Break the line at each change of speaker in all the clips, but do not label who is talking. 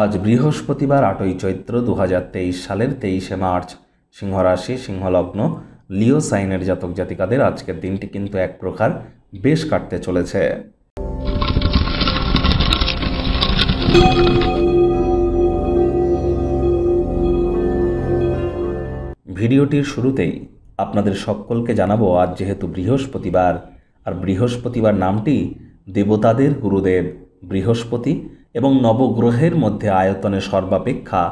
আজ বৃহস্পতিবার আটই চৈত্র দু সালের তেইশে মার্চ সিংহরাশি সিংহলগ্ন লিও সাইনের জাতক জাতিকাদের আজকের দিনটি কিন্তু এক প্রকার বেশ কাটতে চলেছে ভিডিওটির শুরুতেই আপনাদের সকলকে জানাবো আজ যেহেতু বৃহস্পতিবার আর বৃহস্পতিবার নামটি দেবতাদের গুরুদেব বৃহস্পতি এবং নবগ্রহের মধ্যে আয়তনে সর্বাপেক্ষা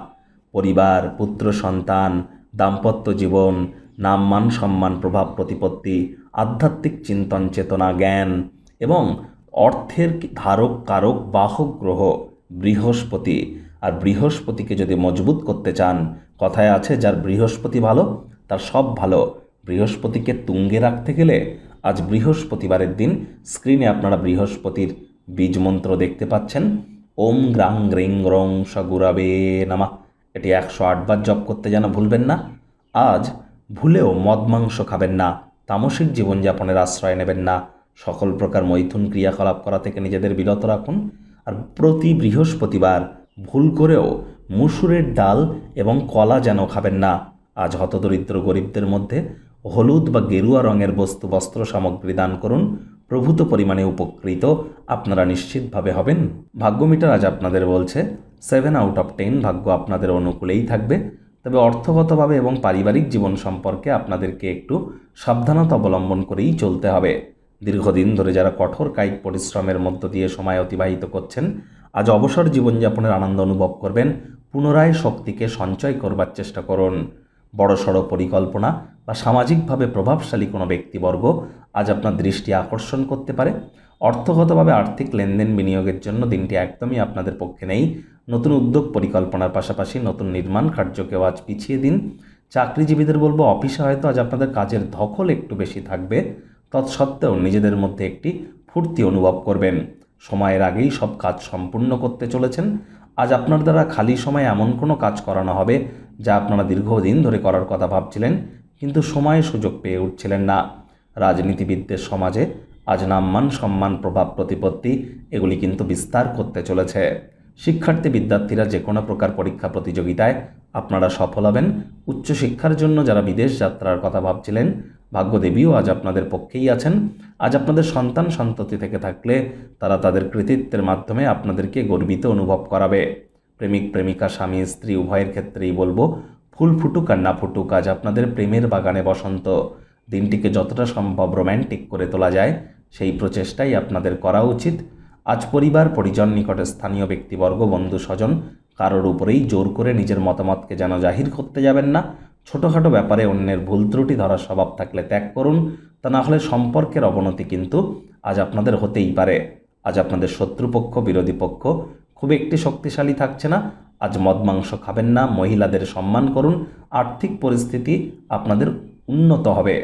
পরিবার পুত্র সন্তান দাম্পত্য জীবন নামমান সম্মান প্রভাব প্রতিপত্তি আধ্যাত্মিক চিন্তন চেতনা জ্ঞান এবং অর্থের ধারক কারক বাহক গ্রহ বৃহস্পতি আর বৃহস্পতিকে যদি মজবুত করতে চান কথায় আছে যার বৃহস্পতি ভালো তার সব ভালো বৃহস্পতিকে তুঙ্গে রাখতে গেলে আজ বৃহস্পতিবারের দিন স্ক্রিনে আপনারা বৃহস্পতির বীজ মন্ত্র দেখতে পাচ্ছেন ওম গ্রাং গ্রিং রং সগুরাবে নামা এটি একশো আটবার জপ করতে যেন ভুলবেন না আজ ভুলেও মদ মাংস খাবেন না তামসিক জীবনযাপনের আশ্রয় নেবেন না সকল প্রকার মৈথুন ক্রিয়াকলাপ করা থেকে নিজেদের বিরত রাখুন আর প্রতি বৃহস্পতিবার ভুল করেও মুসুরের ডাল এবং কলা যেন খাবেন না আজ হতদরিদ্র গরিবদের মধ্যে হলুদ বা গেরুয়া রঙের বস্তু বস্ত্র সামগ্রী দান করুন প্রভূত পরিমাণে উপকৃত আপনারা নিশ্চিতভাবে হবেন ভাগ্য মিটার আজ আপনাদের বলছে সেভেন আউট অফ টেন ভাগ্য আপনাদের অনুকূলেই থাকবে তবে অর্থগতভাবে এবং পারিবারিক জীবন সম্পর্কে আপনাদেরকে একটু সাবধানতা অবলম্বন করেই চলতে হবে দীর্ঘদিন ধরে যারা কঠোর কায়িক পরিশ্রমের মধ্য দিয়ে সময় অতিবাহিত করছেন আজ অবসর জীবনযাপনের আনন্দ অনুভব করবেন পুনরায় শক্তিকে সঞ্চয় করবার চেষ্টা করুন বড়সড় পরিকল্পনা বা সামাজিকভাবে প্রভাবশালী কোনো ব্যক্তিবর্গ আজ আপনার দৃষ্টি আকর্ষণ করতে পারে অর্থগতভাবে আর্থিক লেনদেন বিনিয়োগের জন্য দিনটি একদমই আপনাদের পক্ষে নেই নতুন উদ্যোগ পরিকল্পনার পাশাপাশি নতুন নির্মাণ কার্যকেও আজ পিছিয়ে দিন চাকরিজীবীদের বলবো অফিসে হয়তো আজ আপনাদের কাজের ধকল একটু বেশি থাকবে তৎসত্ত্বেও নিজেদের মধ্যে একটি ফুর্তি অনুভব করবেন সময়ের আগেই সব কাজ সম্পূর্ণ করতে চলেছেন আজ আপনার দ্বারা খালি সময়ে এমন কোনো কাজ করানো হবে যা আপনারা দীর্ঘদিন ধরে করার কথা ভাবছিলেন কিন্তু সময়ে সুযোগ পেয়ে উঠছিলেন না রাজনীতিবিদদের সমাজে আজ নাম্মান সম্মান প্রভাব প্রতিপত্তি এগুলি কিন্তু বিস্তার করতে চলেছে শিক্ষার্থী বিদ্যার্থীরা যে কোনো প্রকার পরীক্ষা প্রতিযোগিতায় আপনারা সফল হবেন উচ্চশিক্ষার জন্য যারা বিদেশ যাত্রার কথা ভাবছিলেন ভাগ্যদেবীও আজ আপনাদের পক্ষেই আছেন আজ আপনাদের সন্তান সন্ততি থেকে থাকলে তারা তাদের কৃতিত্বের মাধ্যমে আপনাদেরকে গর্বিত অনুভব করাবে প্রেমিক প্রেমিকা স্বামী স্ত্রী উভয়ের ক্ষেত্রেই বলবো ফুল ফুটুক আর না ফুটুক আজ আপনাদের প্রেমের বাগানে বসন্ত দিনটিকে যতটা সম্ভব রোম্যান্টিক করে তোলা যায় সেই প্রচেষ্টাই আপনাদের করা উচিত আজ পরিবার পরিজন নিকটে স্থানীয় ব্যক্তিবর্গ বন্ধু স্বজন কারোর উপরেই জোর করে নিজের মতামতকে যেন জাহির করতে যাবেন না ছোটোখাটো ব্যাপারে অন্যের ভুল ত্রুটি ধরার স্বভাব থাকলে ত্যাগ করুন তা না হলে সম্পর্কের অবনতি কিন্তু আজ আপনাদের হতেই পারে আজ আপনাদের শত্রুপক্ষ বিরোধী পক্ষ খুব একটি শক্তিশালী থাকছে না আজ মদ মাংস খাবেন না মহিলাদের সম্মান করুন আর্থিক পরিস্থিতি আপনাদের উন্নত হবে